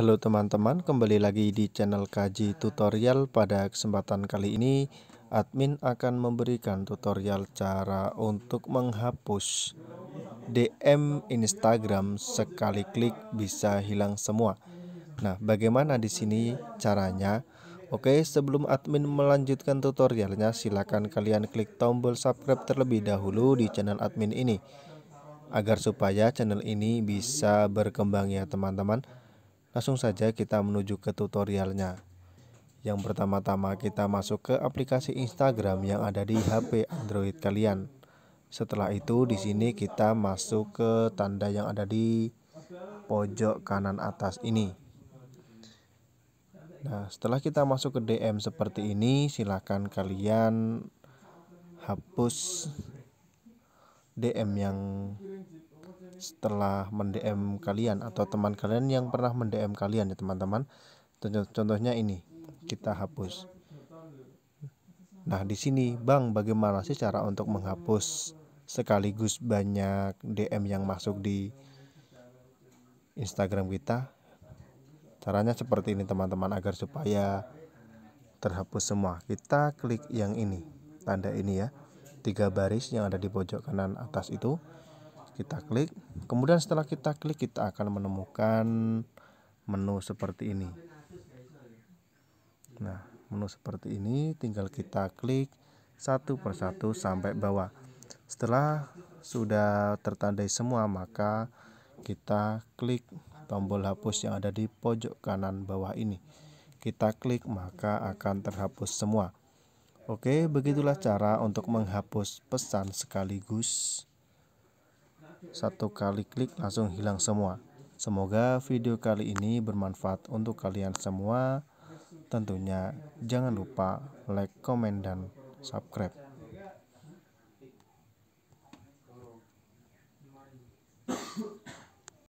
Halo teman-teman, kembali lagi di channel Kaji Tutorial. Pada kesempatan kali ini, admin akan memberikan tutorial cara untuk menghapus DM Instagram sekali klik bisa hilang semua. Nah, bagaimana di sini caranya? Oke, sebelum admin melanjutkan tutorialnya, silakan kalian klik tombol subscribe terlebih dahulu di channel admin ini agar supaya channel ini bisa berkembang ya, teman-teman. Langsung saja kita menuju ke tutorialnya. Yang pertama-tama kita masuk ke aplikasi Instagram yang ada di HP Android kalian. Setelah itu di sini kita masuk ke tanda yang ada di pojok kanan atas ini. Nah, setelah kita masuk ke DM seperti ini, silahkan kalian hapus DM yang setelah mendm kalian atau teman kalian yang pernah mendm kalian ya teman-teman contohnya ini kita hapus nah di sini bang bagaimana sih cara untuk menghapus sekaligus banyak dm yang masuk di Instagram kita caranya seperti ini teman-teman agar supaya terhapus semua kita klik yang ini tanda ini ya tiga baris yang ada di pojok kanan atas itu kita klik kemudian setelah kita klik kita akan menemukan menu seperti ini nah menu seperti ini tinggal kita klik satu persatu sampai bawah setelah sudah tertandai semua maka kita klik tombol hapus yang ada di pojok kanan bawah ini kita klik maka akan terhapus semua Oke, begitulah cara untuk menghapus pesan sekaligus satu kali klik langsung hilang semua. Semoga video kali ini bermanfaat untuk kalian semua. Tentunya jangan lupa like, comment dan subscribe.